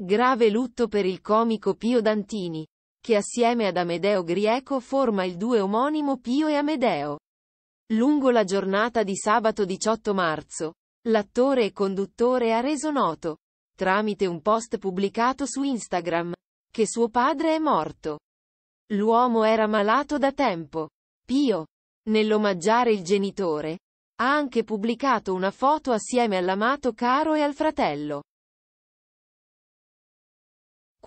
Grave lutto per il comico Pio Dantini, che assieme ad Amedeo Grieco forma il due omonimo Pio e Amedeo. Lungo la giornata di sabato 18 marzo, l'attore e conduttore ha reso noto, tramite un post pubblicato su Instagram, che suo padre è morto. L'uomo era malato da tempo. Pio, nell'omaggiare il genitore, ha anche pubblicato una foto assieme all'amato caro e al fratello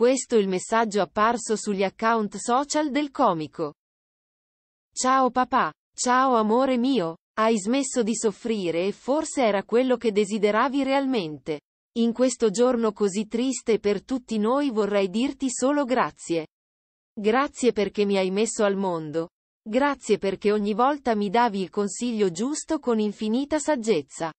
questo il messaggio apparso sugli account social del comico. Ciao papà, ciao amore mio, hai smesso di soffrire e forse era quello che desideravi realmente. In questo giorno così triste per tutti noi vorrei dirti solo grazie. Grazie perché mi hai messo al mondo. Grazie perché ogni volta mi davi il consiglio giusto con infinita saggezza.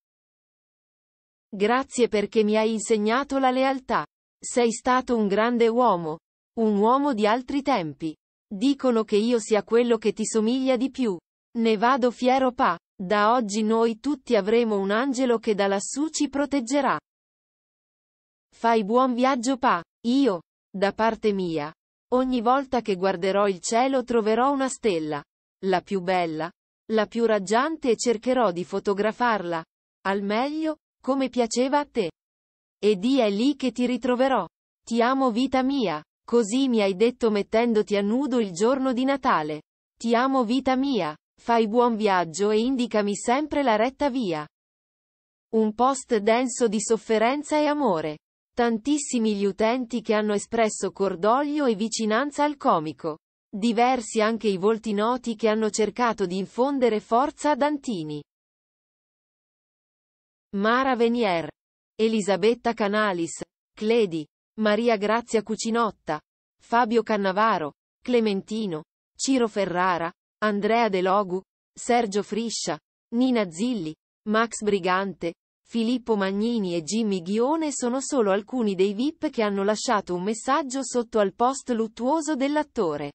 Grazie perché mi hai insegnato la lealtà. Sei stato un grande uomo. Un uomo di altri tempi. Dicono che io sia quello che ti somiglia di più. Ne vado fiero pa. Da oggi noi tutti avremo un angelo che da lassù ci proteggerà. Fai buon viaggio pa. Io, da parte mia, ogni volta che guarderò il cielo troverò una stella. La più bella. La più raggiante e cercherò di fotografarla. Al meglio, come piaceva a te. E di è lì che ti ritroverò. Ti amo vita mia. Così mi hai detto mettendoti a nudo il giorno di Natale. Ti amo vita mia. Fai buon viaggio e indicami sempre la retta via. Un post denso di sofferenza e amore. Tantissimi gli utenti che hanno espresso cordoglio e vicinanza al comico. Diversi anche i volti noti che hanno cercato di infondere forza a Dantini. Mara Venier Elisabetta Canalis, Cledi, Maria Grazia Cucinotta, Fabio Cannavaro, Clementino, Ciro Ferrara, Andrea De Logu, Sergio Friscia, Nina Zilli, Max Brigante, Filippo Magnini e Jimmy Ghione sono solo alcuni dei VIP che hanno lasciato un messaggio sotto al post luttuoso dell'attore.